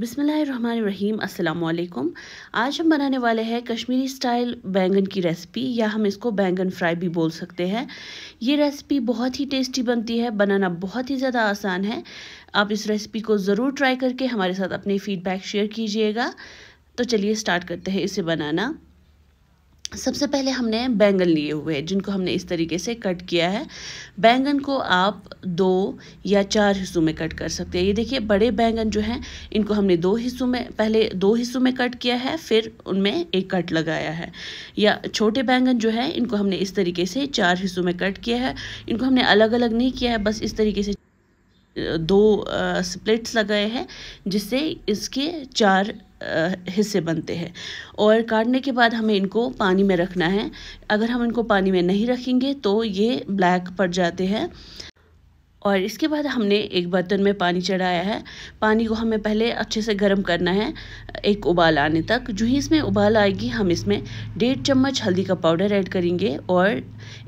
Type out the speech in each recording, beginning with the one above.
बिसमीम अल्लाम आज हम बनाने वाले हैं कश्मीरी स्टाइल बैंगन की रेसिपी या हम इसको बैंगन फ्राई भी बोल सकते हैं ये रेसिपी बहुत ही टेस्टी बनती है बनाना बहुत ही ज़्यादा आसान है आप इस रेसिपी को ज़रूर ट्राई करके हमारे साथ अपने फीडबैक शेयर कीजिएगा तो चलिए स्टार्ट करते हैं इसे बनाना सबसे पहले हमने बैंगन लिए हुए हैं जिनको हमने इस तरीके से कट किया है बैंगन को आप दो या चार हिस्सों में कट कर सकते हैं ये देखिए बड़े बैंगन जो हैं इनको हमने दो हिस्सों में पहले दो हिस्सों में कट किया है फिर उनमें एक कट लगाया है या छोटे बैंगन जो है इनको हमने इस तरीके से चार हिस्सों में कट किया है इनको हमने अलग अलग नहीं किया है बस इस तरीके से दो स्प्लिट्स लगाए हैं जिससे इसके चार हिस्से बनते हैं और काटने के बाद हमें इनको पानी में रखना है अगर हम इनको पानी में नहीं रखेंगे तो ये ब्लैक पड़ जाते हैं और इसके बाद हमने एक बर्तन में पानी चढ़ाया है पानी को हमें पहले अच्छे से गर्म करना है एक उबाल आने तक जो ही इसमें उबाल आएगी हम इसमें डेढ़ चम्मच हल्दी का पाउडर ऐड करेंगे और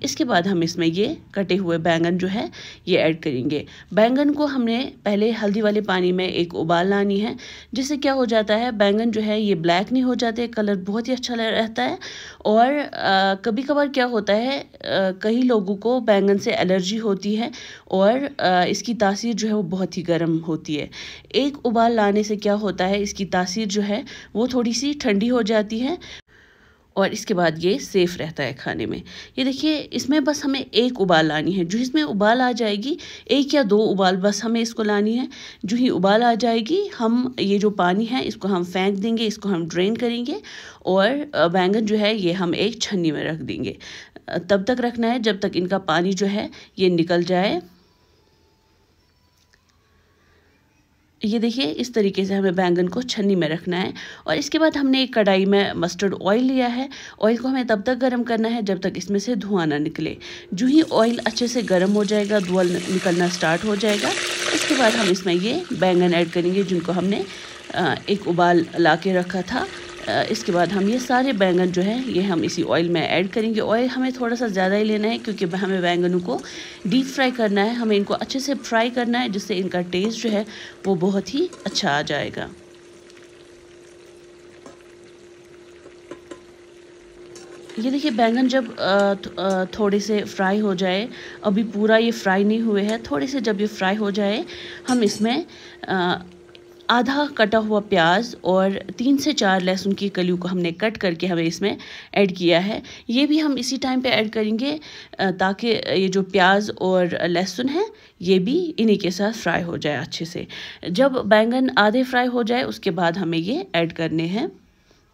इसके बाद हम इसमें ये कटे हुए बैंगन जो है ये ऐड करेंगे बैंगन को हमने पहले हल्दी वाले पानी में एक उबाल लानी है जिससे क्या हो जाता है बैंगन जो है ये ब्लैक नहीं हो जाते कलर बहुत ही अच्छा रहता है और आ, कभी कभार क्या होता है आ, कई लोगों को बैंगन से एलर्जी होती है और इसकी तासीर जो है वो बहुत ही गर्म होती है एक उबाल लाने से क्या होता है इसकी तासीर जो है वो थोड़ी सी ठंडी हो जाती है और इसके बाद ये सेफ़ रहता है खाने में ये देखिए इसमें बस हमें एक उबाल लानी है जो इसमें उबाल आ जाएगी एक या दो उबाल बस हमें इसको लानी है जो ही उबाल आ जाएगी हम ये जो पानी है इसको हम फेंक देंगे इसको हम ड्रेन करेंगे और बैंगन जो है ये हम एक छन्नी में रख देंगे तब तक रखना है जब तक इनका पानी जो है ये निकल जाए ये देखिए इस तरीके से हमें बैंगन को छन्नी में रखना है और इसके बाद हमने एक कढ़ाई में मस्टर्ड ऑयल लिया है ऑयल को हमें तब तक गर्म करना है जब तक इसमें से धुआं ना निकले जो ही ऑयल अच्छे से गर्म हो जाएगा धुआं निकलना स्टार्ट हो जाएगा इसके बाद हम इसमें ये बैंगन ऐड करेंगे जिनको हमने एक उबाल ला के रखा था इसके बाद हम ये सारे बैंगन जो है ये हम इसी ऑयल में ऐड करेंगे ऑयल हमें थोड़ा सा ज़्यादा ही लेना है क्योंकि हमें बैंगनों को डीप फ्राई करना है हमें इनको अच्छे से फ्राई करना है जिससे इनका टेस्ट जो है वो बहुत ही अच्छा आ जाएगा ये देखिए बैंगन जब थोड़े से फ्राई हो जाए अभी पूरा ये फ्राई नहीं हुए हैं थोड़े से जब ये फ्राई हो जाए हम इसमें आधा कटा हुआ प्याज और तीन से चार लहसुन की कलियों को हमने कट करके हमें इसमें ऐड किया है ये भी हम इसी टाइम पे ऐड करेंगे ताकि ये जो प्याज और लहसुन है ये भी इन्हीं के साथ फ्राई हो जाए अच्छे से जब बैंगन आधे फ्राई हो जाए उसके बाद हमें ये ऐड करने हैं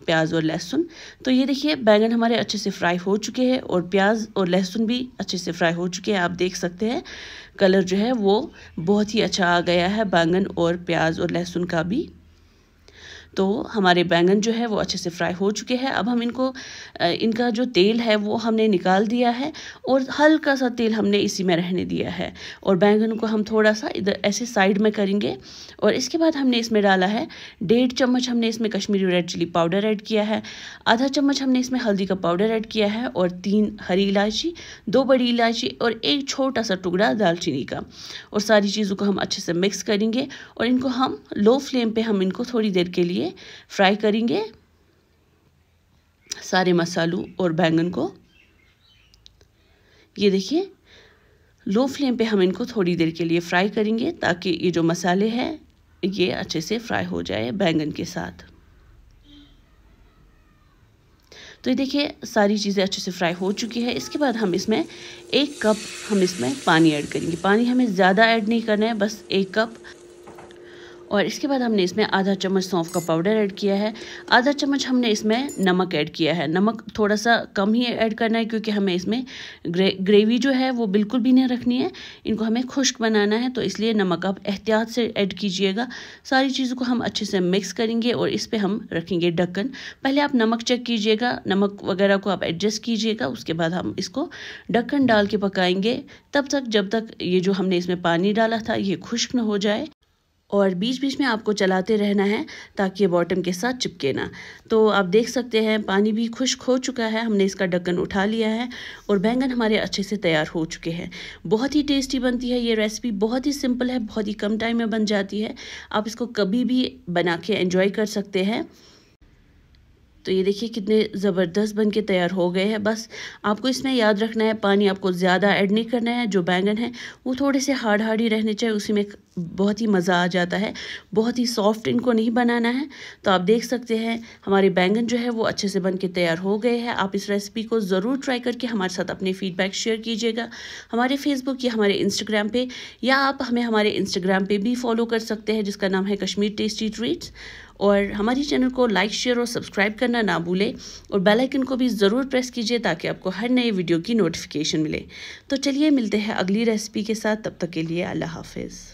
प्याज और लहसुन तो ये देखिए बैंगन हमारे अच्छे से फ्राई हो चुके हैं और प्याज और लहसुन भी अच्छे से फ्राई हो चुके हैं आप देख सकते हैं कलर जो है वो बहुत ही अच्छा आ गया है बैंगन और प्याज और लहसुन का भी तो हमारे बैंगन जो है वो अच्छे से फ्राई हो चुके हैं अब हम इनको इनका जो तेल है वो हमने निकाल दिया है और हल्का सा तेल हमने इसी में रहने दिया है और बैंगन को हम थोड़ा सा इधर ऐसे साइड में करेंगे और इसके बाद हमने इसमें डाला है डेढ़ चम्मच हमने इसमें Kashmiri red chilli powder add किया है आधा चम्मच हमने इसमें हल्दी का पाउडर ऐड किया है और तीन हरी इलायची दो बड़ी इलायची और एक छोटा सा टुकड़ा दालचीनी का और सारी चीज़ों को हम अच्छे से मिक्स करेंगे और इनको हम लो फ्लेम पर हम इनको थोड़ी देर के लिए लिए फ्राई करेंगे सारे मसालों और बैंगन को ये देखिए लो फ्लेम पे हम इनको थोड़ी देर के लिए फ्राई करेंगे ताकि ये जो मसाले हैं ये अच्छे से फ्राई हो जाए बैंगन के साथ तो ये देखिए सारी चीज़ें अच्छे से फ्राई हो चुकी है इसके बाद हम इसमें एक कप हम इसमें पानी ऐड करेंगे पानी हमें ज़्यादा ऐड नहीं करना है बस एक कप और इसके बाद हमने इसमें आधा चम्मच सौंफ का पाउडर ऐड किया है आधा चम्मच हमने इसमें नमक ऐड किया है नमक थोड़ा सा कम ही ऐड करना है क्योंकि हमें इसमें ग्रे, ग्रेवी जो है वो बिल्कुल भी नहीं रखनी है इनको हमें खुश्क बनाना है तो इसलिए नमक आप एहतियात से ऐड कीजिएगा सारी चीज़ों को हम अच्छे से मिक्स करेंगे और इस पर हम रखेंगे ढक्कन पहले आप नमक चेक कीजिएगा नमक वगैरह को आप एडजस्ट कीजिएगा उसके बाद हम इसको ढक्कन डाल के पकाएंगे तब तक जब तक ये जो हमने इसमें पानी डाला था ये खुश्क न हो जाए और बीच बीच में आपको चलाते रहना है ताकि ये बॉटम के साथ चिपके ना तो आप देख सकते हैं पानी भी खुश्क हो चुका है हमने इसका ढक्कन उठा लिया है और बैंगन हमारे अच्छे से तैयार हो चुके हैं बहुत ही टेस्टी बनती है ये रेसिपी बहुत ही सिंपल है बहुत ही कम टाइम में बन जाती है आप इसको कभी भी बना के एंजॉय कर सकते हैं तो ये देखिए कितने ज़बरदस्त बन के तैयार हो गए हैं बस आपको इसमें याद रखना है पानी आपको ज़्यादा ऐड नहीं करना है जो बैंगन है वो थोड़े से हार्ड हार्ड ही रहने चाहिए उसी में बहुत ही मज़ा आ जाता है बहुत ही सॉफ्ट इनको नहीं बनाना है तो आप देख सकते हैं हमारे बैंगन जो है वो अच्छे से बन के तैयार हो गए हैं आप इस रेसिपी को ज़रूर ट्राई करके हमारे साथ अपने फीडबैक शेयर कीजिएगा हमारे फेसबुक या हमारे इंस्टाग्राम पर या आप हमें हमारे इंस्टाग्राम पर भी फॉलो कर सकते हैं जिसका नाम है कश्मीर टेस्टी ट्रीट्स और हमारे चैनल को लाइक शेयर और सब्सक्राइब करना ना भूलें और बेल आइकन को भी ज़रूर प्रेस कीजिए ताकि आपको हर नए वीडियो की नोटिफिकेशन मिले तो चलिए मिलते हैं अगली रेसिपी के साथ तब तक के लिए अल्लाह हाफिज़